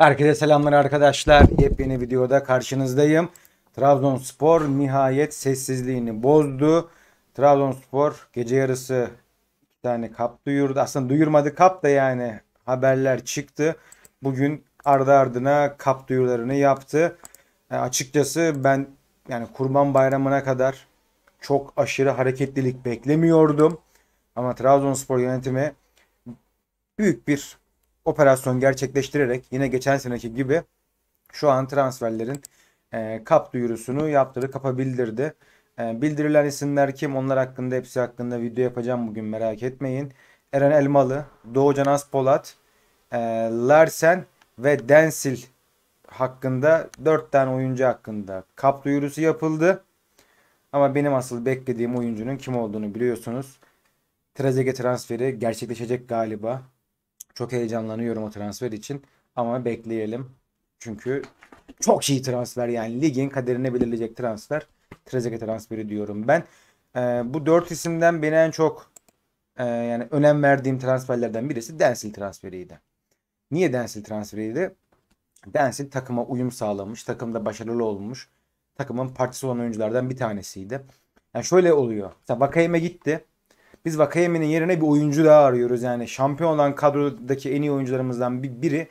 Herkese selamlar arkadaşlar. Yepyeni videoda karşınızdayım. Trabzonspor nihayet sessizliğini bozdu. Trabzonspor gece yarısı iki tane kap duyurdu. Aslında duyurmadı kap da yani haberler çıktı. Bugün ardı ardına kap duyurularını yaptı. Yani e, açıkçası ben yani Kurban Bayramı'na kadar çok aşırı hareketlilik beklemiyordum. Ama Trabzonspor yönetimi büyük bir operasyon gerçekleştirerek yine geçen seneki gibi şu an transferlerin e, kap duyurusunu yaptırdı, kapa E, bildirilen isimler kim? Onlar hakkında hepsi hakkında video yapacağım bugün merak etmeyin. Eren Elmalı, Doğucan Aspolat, e, Larsen ve Densil hakkında 4 tane oyuncu hakkında kap duyurusu yapıldı. Ama benim asıl beklediğim oyuncunun kim olduğunu biliyorsunuz. Trezeguet transferi gerçekleşecek galiba. Çok heyecanlanıyorum o transfer için ama bekleyelim. Çünkü çok iyi transfer yani ligin kaderini belirleyecek transfer. Trezeguet transferi diyorum ben. E, bu dört isimden beni en çok e, yani önem verdiğim transferlerden birisi Densil transferiydi. Niye Densil transferiydi? Densil takıma uyum sağlamış, takımda başarılı olmuş. Takımın parçası olan oyunculardan bir tanesiydi. Yani şöyle oluyor. Mesela Vakayeme gitti. Biz Vakayemi'nin yerine bir oyuncu daha arıyoruz. Yani şampiyon olan kadrodaki en iyi oyuncularımızdan biri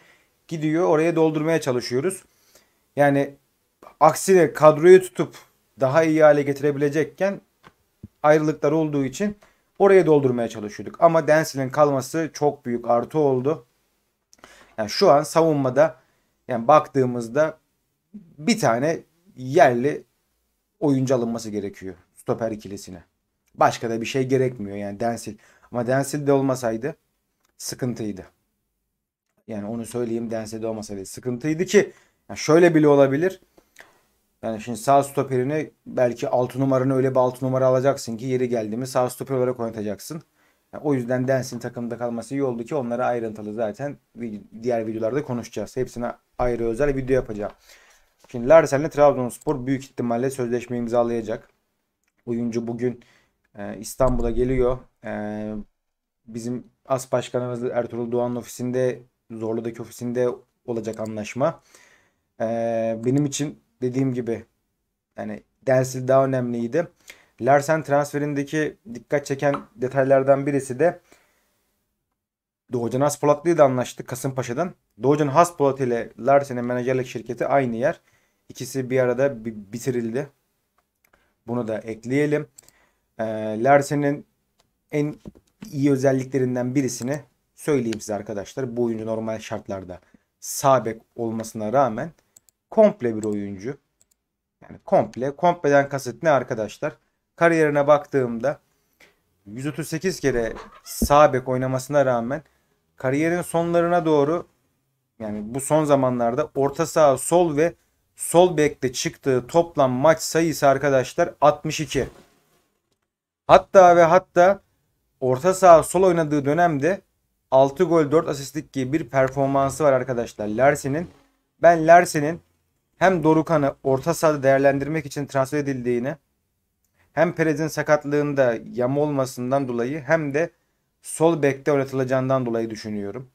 gidiyor. Oraya doldurmaya çalışıyoruz. Yani aksine kadroyu tutup daha iyi hale getirebilecekken ayrılıklar olduğu için oraya doldurmaya çalışıyorduk. Ama Denzel'in kalması çok büyük artı oldu. Yani şu an savunmada yani baktığımızda bir tane yerli oyuncu alınması gerekiyor stoper ikilisine. Başka da bir şey gerekmiyor yani Densil. Ama Densil de olmasaydı sıkıntıydı. Yani onu söyleyeyim Densil de olmasaydı sıkıntıydı ki yani şöyle bile olabilir. Yani şimdi sağ stoperini belki 6 numaranı öyle bir 6 numara alacaksın ki yeri geldi mi sağ stoper olarak oynatacaksın. Yani o yüzden Densin takımda kalması iyi oldu ki onları ayrıntılı zaten diğer videolarda konuşacağız. Hepsine ayrı özel video yapacağım. Şimdi Larsen'le Trabzonspor büyük ihtimalle sözleşme imzalayacak. Oyuncu bugün ee, İstanbul'a geliyor. Ee, bizim as başkanımız Ertuğrul Doğan'ın ofisinde Zorlu'daki ofisinde olacak anlaşma. Ee, benim için dediğim gibi yani Densil daha önemliydi. Larsen transferindeki dikkat çeken detaylardan birisi de Doğucan Haspolatlı da anlaştı Kasımpaşa'dan. Doğucan Haspolat ile Larsen'in menajerlik şirketi aynı yer. İkisi bir arada bitirildi. Bunu da ekleyelim e, Larsen'in en iyi özelliklerinden birisini söyleyeyim size arkadaşlar. Bu oyuncu normal şartlarda sağ olmasına rağmen komple bir oyuncu. Yani komple. Kompleden kasıt ne arkadaşlar? Kariyerine baktığımda 138 kere sağ oynamasına rağmen kariyerin sonlarına doğru yani bu son zamanlarda orta saha sol ve sol bekte çıktığı toplam maç sayısı arkadaşlar 62. Hatta ve hatta orta saha sol oynadığı dönemde 6 gol 4 asistlik gibi bir performansı var arkadaşlar Larsen'in. Ben Larsen'in hem Dorukan'ı orta sahada değerlendirmek için transfer edildiğini hem Perez'in sakatlığında yam olmasından dolayı hem de sol bekte oynatılacağından dolayı düşünüyorum.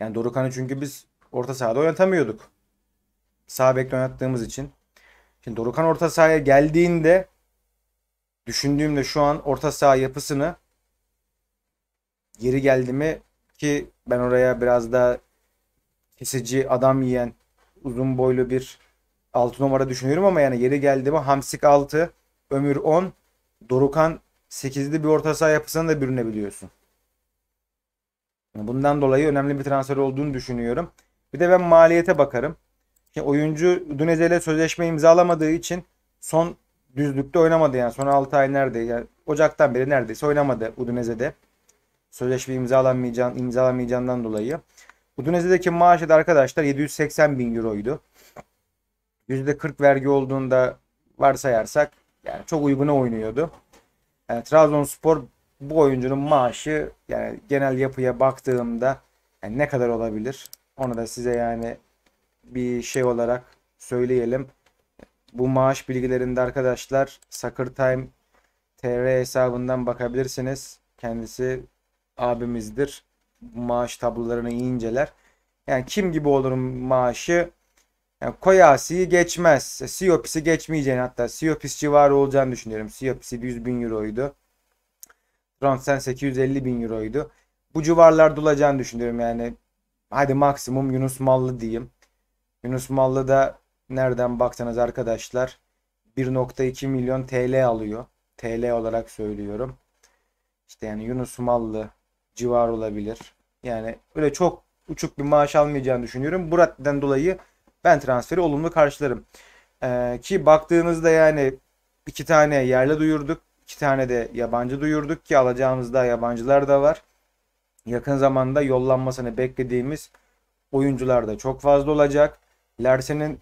Yani Dorukan'ı çünkü biz orta sahada oynatamıyorduk. Sağ bekte oynattığımız için. Şimdi Dorukan orta sahaya geldiğinde düşündüğümde şu an orta saha yapısını geri geldi mi ki ben oraya biraz daha kesici adam yiyen uzun boylu bir 6 numara düşünüyorum ama yani geri geldi mi Hamsik 6, Ömür 10, Dorukan 8'li bir orta saha yapısına da bürünebiliyorsun. Bundan dolayı önemli bir transfer olduğunu düşünüyorum. Bir de ben maliyete bakarım. Şimdi oyuncu Dunezele sözleşme imzalamadığı için son düzlükte oynamadı yani. Son 6 ay nerede? Yani Ocak'tan beri neredeyse oynamadı Udinese'de. Sözleşme imzalanmayacağın, imzalamayacağından dolayı. Udinese'deki maaşı da arkadaşlar 780 bin euroydu. %40 vergi olduğunda varsayarsak yani çok uyguna oynuyordu. Yani Trabzonspor bu oyuncunun maaşı yani genel yapıya baktığımda yani ne kadar olabilir? Onu da size yani bir şey olarak söyleyelim. Bu maaş bilgilerinde arkadaşlar Soccer Time TR hesabından bakabilirsiniz. Kendisi abimizdir. Maaş tablolarını iyi inceler. Yani kim gibi olur maaşı? Yani Koyasi'yi geçmez. Siyopis'i e, e geçmeyeceğini hatta Siyopis e civarı olacağını düşünüyorum. Siyopis'i 100 bin euroydu. Transfer 850 bin euroydu. Bu civarlarda olacağını düşünüyorum yani. Hadi maksimum Yunus Mallı diyeyim. Yunus Mallı da nereden baksanız arkadaşlar 1.2 milyon TL alıyor. TL olarak söylüyorum. İşte yani Yunus Mallı civar olabilir. Yani öyle çok uçuk bir maaş almayacağını düşünüyorum. Bu dolayı ben transferi olumlu karşılarım. Ee, ki baktığınızda yani iki tane yerli duyurduk. iki tane de yabancı duyurduk ki alacağımız da yabancılar da var. Yakın zamanda yollanmasını beklediğimiz oyuncular da çok fazla olacak. Lersen'in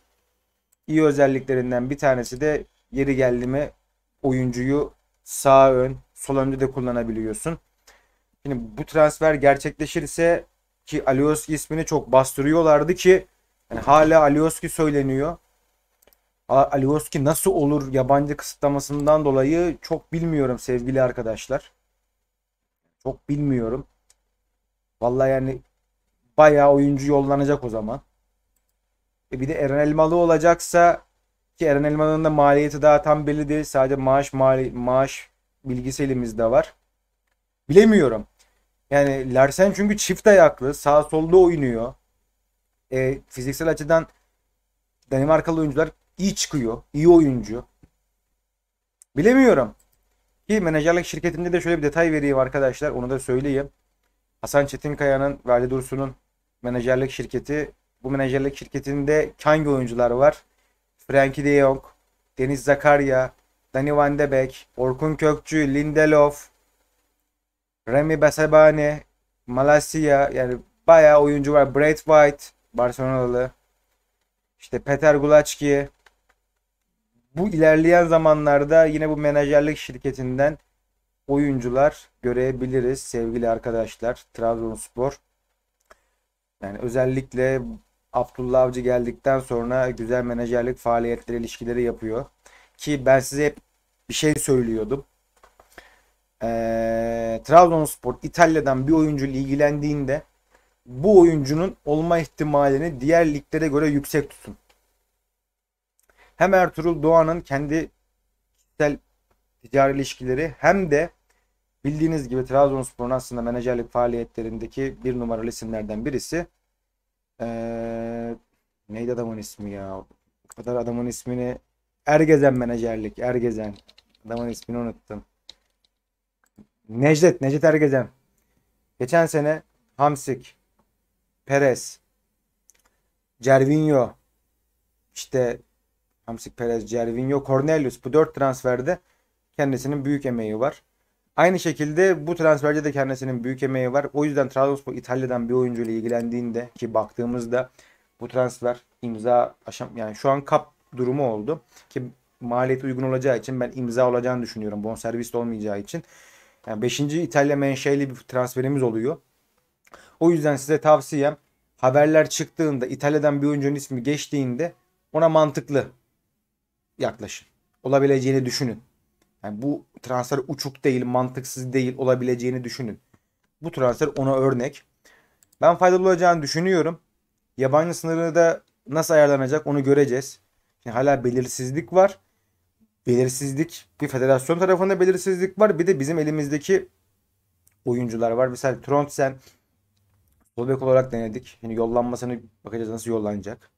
iyi özelliklerinden bir tanesi de yeri geldi mi oyuncuyu sağ ön, sol önde de kullanabiliyorsun. Şimdi bu transfer gerçekleşirse ki Alioski ismini çok bastırıyorlardı ki yani hala Alioski söyleniyor. Alioski nasıl olur yabancı kısıtlamasından dolayı çok bilmiyorum sevgili arkadaşlar. Çok bilmiyorum. Vallahi yani bayağı oyuncu yollanacak o zaman. E bir de Eren Elmalı olacaksa ki Eren Elmalı'nın da maliyeti daha tam belli değil. Sadece maaş mali, maaş bilgisi elimizde var. Bilemiyorum. Yani Larsen çünkü çift ayaklı. Sağ solda oynuyor. E, fiziksel açıdan Danimarkalı oyuncular iyi çıkıyor. iyi oyuncu. Bilemiyorum. Ki menajerlik şirketinde de şöyle bir detay vereyim arkadaşlar. Onu da söyleyeyim. Hasan Çetinkaya'nın ve Ali Dursun'un menajerlik şirketi bu menajerlik şirketinde hangi oyuncular var? Frankie de Jong, Deniz Zakarya, Dani Van de Beek, Orkun Kökçü, Lindelof, Remy Besebane, Malasya yani bayağı oyuncu var. Brad White, Barcelonalı. İşte Peter Gulaçki. Bu ilerleyen zamanlarda yine bu menajerlik şirketinden oyuncular görebiliriz sevgili arkadaşlar Trabzonspor. Yani özellikle Abdullah Avcı geldikten sonra güzel menajerlik faaliyetleri, ilişkileri yapıyor. Ki ben size hep bir şey söylüyordum. Ee, Trabzonspor İtalya'dan bir oyuncu ilgilendiğinde bu oyuncunun olma ihtimalini diğer liglere göre yüksek tutun. Hem Ertuğrul Doğan'ın kendi kişisel ticari ilişkileri hem de bildiğiniz gibi Trabzonspor'un aslında menajerlik faaliyetlerindeki bir numaralı isimlerden birisi ee, neydi adamın ismi ya? O kadar adamın ismini Ergezen menajerlik. Ergezen. Adamın ismini unuttum. Necdet. Necdet Ergezen. Geçen sene Hamsik, Perez, Cervinho, işte Hamsik, Perez, Cervinho, Cornelius bu dört transferde kendisinin büyük emeği var. Aynı şekilde bu transferde de kendisinin büyük emeği var. O yüzden Trabzonspor İtalya'dan bir oyuncuyla ilgilendiğinde ki baktığımızda bu transfer imza aşam yani şu an kap durumu oldu ki maliyeti uygun olacağı için ben imza olacağını düşünüyorum. Bonservis olmayacağı için. Yani 5. İtalya menşeli bir transferimiz oluyor. O yüzden size tavsiyem haberler çıktığında İtalya'dan bir oyuncunun ismi geçtiğinde ona mantıklı yaklaşın. Olabileceğini düşünün. Yani bu transfer uçuk değil, mantıksız değil olabileceğini düşünün. Bu transfer ona örnek. Ben faydalı olacağını düşünüyorum. Yabancı sınırı da nasıl ayarlanacak onu göreceğiz. Şimdi hala belirsizlik var. Belirsizlik bir federasyon tarafında belirsizlik var. Bir de bizim elimizdeki oyuncular var. Mesela Trondsen sol olarak denedik. Yani yollanmasını bakacağız nasıl yollanacak.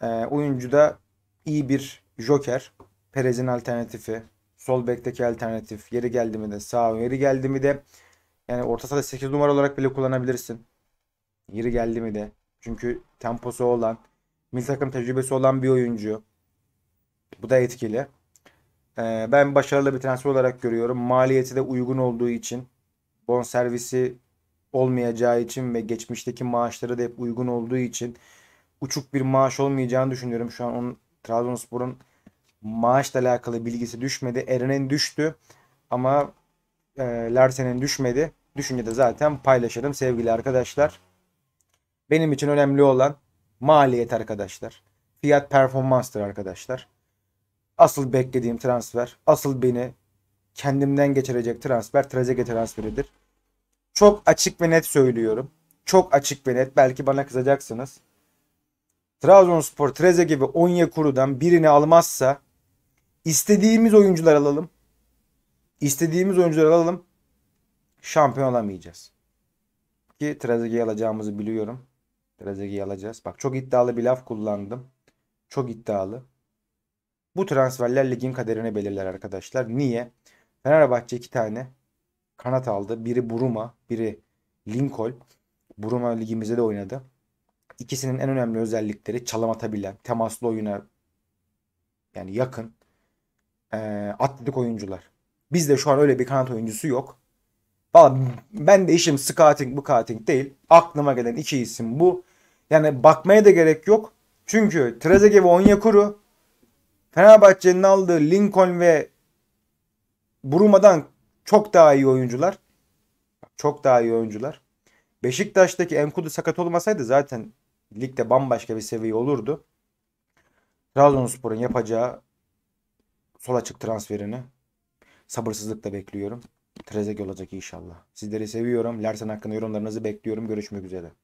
E, oyuncu da iyi bir joker. Perez'in alternatifi. Sol bekteki alternatif. Yeri geldi mi de sağ yeri geldi mi de yani orta sahada 8 numara olarak bile kullanabilirsin. Yeri geldi mi de. Çünkü temposu olan, milli takım tecrübesi olan bir oyuncu. Bu da etkili. Ee, ben başarılı bir transfer olarak görüyorum. Maliyeti de uygun olduğu için. Bon servisi olmayacağı için ve geçmişteki maaşları da hep uygun olduğu için uçuk bir maaş olmayacağını düşünüyorum. Şu an onun Trabzonspor'un maaşla alakalı bilgisi düşmedi. Eren'in düştü ama e, Larsen'in düşmedi. Düşünce de zaten paylaşırım sevgili arkadaşlar. Benim için önemli olan maliyet arkadaşlar. Fiyat performanstır arkadaşlar. Asıl beklediğim transfer, asıl beni kendimden geçirecek transfer Trezeguet transferidir. Çok açık ve net söylüyorum. Çok açık ve net. Belki bana kızacaksınız. Trabzonspor Trezege ve Onyekuru'dan birini almazsa İstediğimiz oyuncular alalım. İstediğimiz oyuncular alalım. Şampiyon olamayacağız. Ki Trezeguet'i alacağımızı biliyorum. Trezeguet'i alacağız. Bak çok iddialı bir laf kullandım. Çok iddialı. Bu transferler ligin kaderini belirler arkadaşlar. Niye? Fenerbahçe iki tane kanat aldı. Biri Buruma, biri Lincoln. Buruma ligimize de oynadı. İkisinin en önemli özellikleri çalım atabilen, temaslı oyuna yani yakın e, atletik oyuncular. Bizde şu an öyle bir kanat oyuncusu yok. Valla ben de işim scouting bu scouting değil. Aklıma gelen iki isim bu. Yani bakmaya da gerek yok. Çünkü Trezeguet ve Onyekuru Fenerbahçe'nin aldığı Lincoln ve Burumadan çok daha iyi oyuncular. Çok daha iyi oyuncular. Beşiktaş'taki Enkudu sakat olmasaydı zaten ligde bambaşka bir seviye olurdu. Trabzonspor'un yapacağı Sol açık transferini sabırsızlıkla bekliyorum. Trezek olacak inşallah. Sizleri seviyorum. Lersen hakkında yorumlarınızı bekliyorum. Görüşmek üzere.